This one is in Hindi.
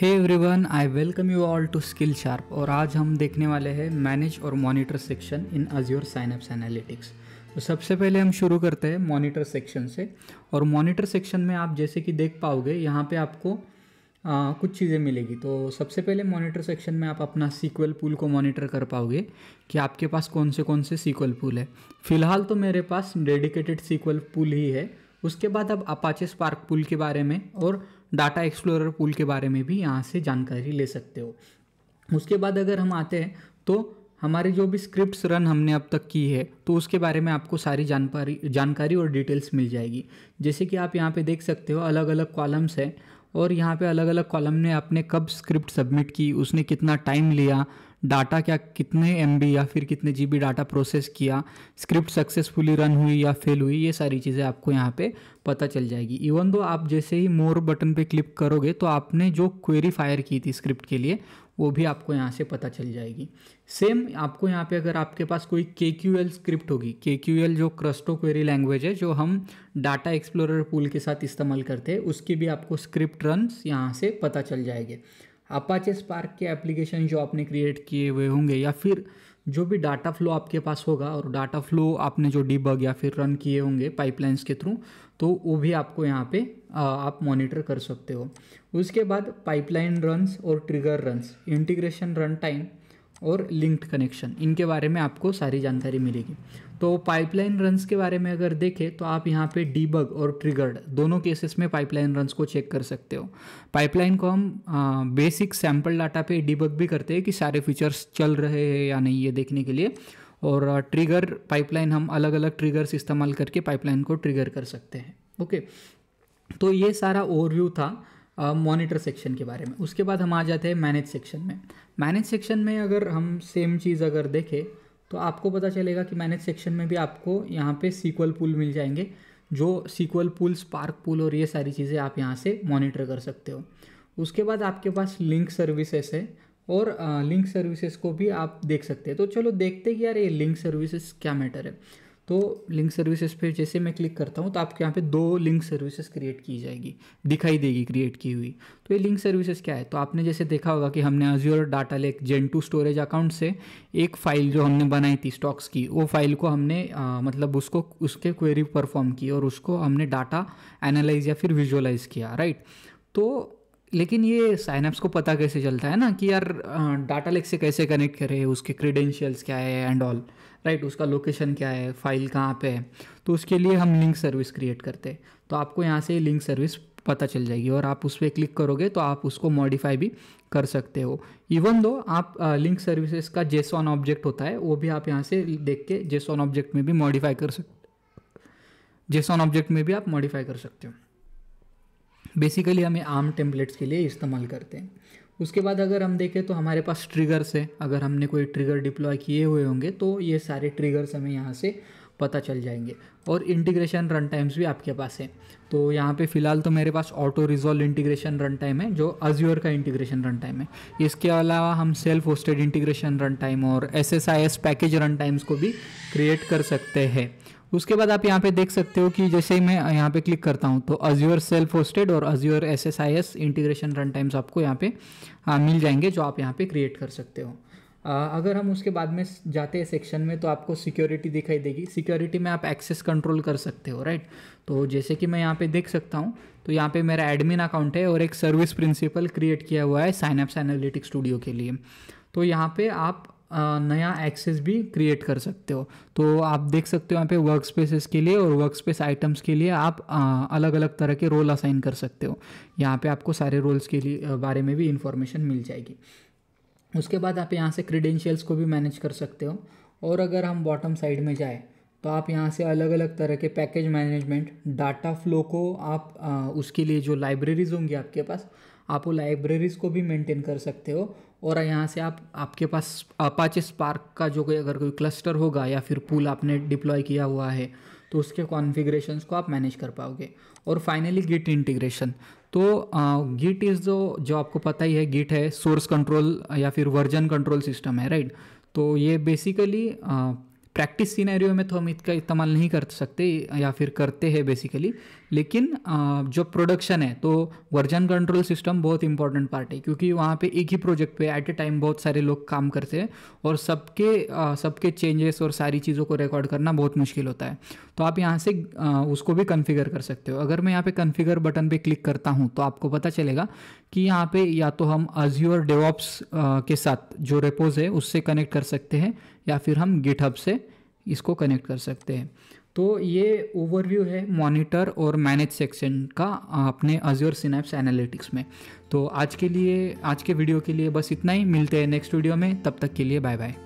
hey everyone I welcome you all to Skill Sharp और आज हम देखने वाले हैं मैनेज और monitor section in Azure Synapse Analytics तो सबसे पहले हम शुरू करते हैं मॉनिटर सेक्शन से और मॉनिटर सेक्शन में आप जैसे कि देख पाओगे यहाँ पे आपको आ, कुछ चीज़ें मिलेगी तो सबसे पहले मॉनिटर सेक्शन में आप अपना सीक्वल पूल को मॉनिटर कर पाओगे कि आपके पास कौन से कौन से सीक्वल पूल है फ़िलहाल तो मेरे पास डेडिकेटेड सीक्वल पूल ही है उसके बाद आप अपाचे स्पार्क पूल के बारे में और डाटा एक्सप्लोरर पूल के बारे में भी यहाँ से जानकारी ले सकते हो उसके बाद अगर हम आते हैं तो हमारे जो भी स्क्रिप्ट्स रन हमने अब तक की है तो उसके बारे में आपको सारी जानकारी जानकारी और डिटेल्स मिल जाएगी जैसे कि आप यहाँ पे देख सकते हो अलग अलग कॉलम्स हैं और यहाँ पे अलग अलग कॉलम ने आपने कब स्क्रिप्ट सबमिट की उसने कितना टाइम लिया डाटा क्या कितने एम या फिर कितने जी डाटा प्रोसेस किया स्क्रिप्ट सक्सेसफुली रन हुई या फेल हुई ये सारी चीज़ें आपको यहाँ पे पता चल जाएगी इवन दो आप जैसे ही मोर बटन पे क्लिक करोगे तो आपने जो क्वेरी फायर की थी स्क्रिप्ट के लिए वो भी आपको यहाँ से पता चल जाएगी सेम आपको यहाँ पे अगर आपके पास कोई के क्यू एल स्क्रिप्ट होगी के क्यू एल जो क्रस्टो क्वेरी लैंग्वेज है जो हम डाटा एक्सप्लोरर पूल के साथ इस्तेमाल करते हैं उसकी भी आपको स्क्रिप्ट रन यहाँ से पता चल जाएंगे अपाचे स्पार्क के एप्लीकेशन जो आपने क्रिएट किए हुए होंगे या फिर जो भी डाटा फ्लो आपके पास होगा और डाटा फ्लो आपने जो डीबग या फिर रन किए होंगे पाइपलाइंस के थ्रू तो वो भी आपको यहाँ पे आप मॉनिटर कर सकते हो उसके बाद पाइपलाइन रन्स और trigger runs integration runtime और लिंक्ड कनेक्शन इनके बारे में आपको सारी जानकारी मिलेगी तो पाइपलाइन रन्स के बारे में अगर देखें तो आप यहाँ पे डीबग और ट्रिगर्ड दोनों केसेस में पाइपलाइन रन्स को चेक कर सकते हो पाइपलाइन को हम आ, बेसिक सैम्पल डाटा पे डीबग भी करते हैं कि सारे फीचर्स चल रहे हैं या नहीं ये देखने के लिए और ट्रिगर पाइपलाइन हम अलग अलग ट्रिगर्स इस्तेमाल करके पाइपलाइन को ट्रिगर कर सकते हैं ओके तो ये सारा ओवरव्यू था मॉनिटर सेक्शन के बारे में उसके बाद हम आ जाते हैं मैनेज सेक्शन में मैनेज सेक्शन में अगर हम सेम चीज़ अगर देखें तो आपको पता चलेगा कि मैनेज सेक्शन में भी आपको यहाँ पे सीक्वल पूल मिल जाएंगे जो सीक्वल पूल स्पार्क पूल और ये सारी चीज़ें आप यहाँ से मॉनिटर कर सकते हो उसके बाद आपके पास लिंक सर्विसेस है और लिंक सर्विसेज को भी आप देख सकते हैं तो चलो देखते हैं कि यार ये लिंक सर्विसेज क्या मैटर है तो लिंक सर्विसेज पे जैसे मैं क्लिक करता हूँ तो आपके यहाँ पे दो लिंक सर्विसेज क्रिएट की जाएगी दिखाई देगी क्रिएट की हुई तो ये लिंक सर्विसेज क्या है तो आपने जैसे देखा होगा कि हमने Azure data lake gen two storage account से एक फ़ाइल जो हमने बनाई थी स्टॉक्स की वो फाइल को हमने आ, मतलब उसको उसके क्वेरी परफॉर्म की और उसको हमने डाटा एनालाइज या फिर विजुअलाइज़ किया राइट तो लेकिन ये साइनअप्स को पता कैसे चलता है ना कि यार डाटा लेक से कैसे कनेक्ट करे उसके क्रीडेंशियल्स क्या है एंड ऑल राइट उसका लोकेशन क्या है फाइल कहाँ पे है तो उसके लिए हम लिंक सर्विस क्रिएट करते हैं तो आपको यहाँ से लिंक सर्विस पता चल जाएगी और आप उस पर क्लिक करोगे तो आप उसको मॉडिफाई भी कर सकते हो इवन दो आप लिंक सर्विसेज का जेसॉन ऑब्जेक्ट होता है वो भी आप यहाँ से देख के जेसॉन ऑब्जेक्ट में भी मॉडिफाई कर सकते जेसॉन ऑब्जेक्ट में भी आप मॉडिफाई कर सकते हो बेसिकली हम ये टेम्पलेट्स के लिए इस्तेमाल करते हैं उसके बाद अगर हम देखें तो हमारे पास ट्रिगर्स है अगर हमने कोई ट्रिगर डिप्लॉय किए हुए होंगे तो ये सारे ट्रिगर्स हमें यहाँ से पता चल जाएंगे और इंटीग्रेशन रन टाइम्स भी आपके पास है तो यहाँ पे फिलहाल तो मेरे पास auto resolve integration runtime है जो अज्योर का इंटीग्रेशन रन टाइम है इसके अलावा हम self hosted integration runtime और एस पैकेज रन टाइम्स को भी क्रिएट कर सकते हैं उसके बाद आप यहाँ पे देख सकते हो कि जैसे ही मैं यहाँ पे क्लिक करता हूँ तो अज्योर सेल्फ होस्टेड और Azure S S I S integration runtimes आपको यहाँ पे आ, मिल जाएंगे जो आप यहाँ पे क्रिएट कर सकते हो आ, अगर हम उसके बाद में जाते हैं सेक्शन में तो आपको सिक्योरिटी दिखाई देगी सिक्योरिटी में आप एक्सेस कंट्रोल कर सकते हो राइट तो जैसे कि मैं यहाँ पे देख सकता हूँ तो यहाँ पे मेरा एडमिन अकाउंट है और एक सर्विस प्रिंसिपल क्रिएट किया हुआ है साइनअप्स एनालिटिक स्टूडियो के लिए तो यहाँ पे आप नया एक्सेस भी क्रिएट कर सकते हो तो आप देख सकते हो यहाँ पे वर्क स्पेसेस के लिए और वर्क स्पेस आइटम्स के लिए आप अलग अलग तरह के रोल असाइन कर सकते हो यहाँ पे आपको सारे रोल्स के लिए बारे में भी इन्फॉर्मेशन मिल जाएगी उसके बाद आप यहाँ से क्रीडेंशियल्स को भी मैनेज कर सकते हो और अगर हम बॉटम साइड में जाएँ तो आप यहाँ से अलग अलग तरह के पैकेज मैनेजमेंट डाटा फ्लो को आप उसके लिए जो लाइब्रेरीज़ होंगी आपके पास आप वो लाइब्रेरीज़ को भी मेंटेन कर सकते हो और यहाँ से आप आपके पास अपाचे स्पार्क का जो कोई अगर कोई क्लस्टर होगा या फिर पूल आपने डिप्लॉय किया हुआ है तो उसके कॉन्फ़िगरेशंस को आप मैनेज कर पाओगे और फाइनली गिट इंटीग्रेशन तो गिट इज़ जो जो आपको पता ही है गिट है सोर्स कंट्रोल या फिर वर्जन कंट्रोल सिस्टम है राइट तो ये बेसिकली प्रैक्टिस सीनैरियो में तो हम इसका इस्तेमाल नहीं कर सकते या फिर करते हैं बेसिकली लेकिन जो प्रोडक्शन है तो वर्जन कंट्रोल सिस्टम बहुत इंपॉर्टेंट पार्ट है क्योंकि वहाँ पे एक ही प्रोजेक्ट पे एट ए टाइम बहुत सारे लोग काम करते हैं और सबके सबके चेंजेस और सारी चीज़ों को रिकॉर्ड करना बहुत मुश्किल होता है तो आप यहाँ से उसको भी कन्फिगर कर सकते हो अगर मैं यहाँ पे कन्फिगर बटन पे क्लिक करता हूँ तो आपको पता चलेगा कि यहाँ पे या तो हम अज्योर डेवॉप्स के साथ जो रेपोज है उससे कनेक्ट कर सकते हैं या फिर हम गिटहब से इसको कनेक्ट कर सकते हैं तो ये ओवरव्यू है मॉनिटर और मैनेज सेक्शन का अपने अजर सिनेप्स एनालिटिक्स में तो आज के लिए आज के वीडियो के लिए बस इतना ही मिलते हैं नेक्स्ट वीडियो में तब तक के लिए बाय बाय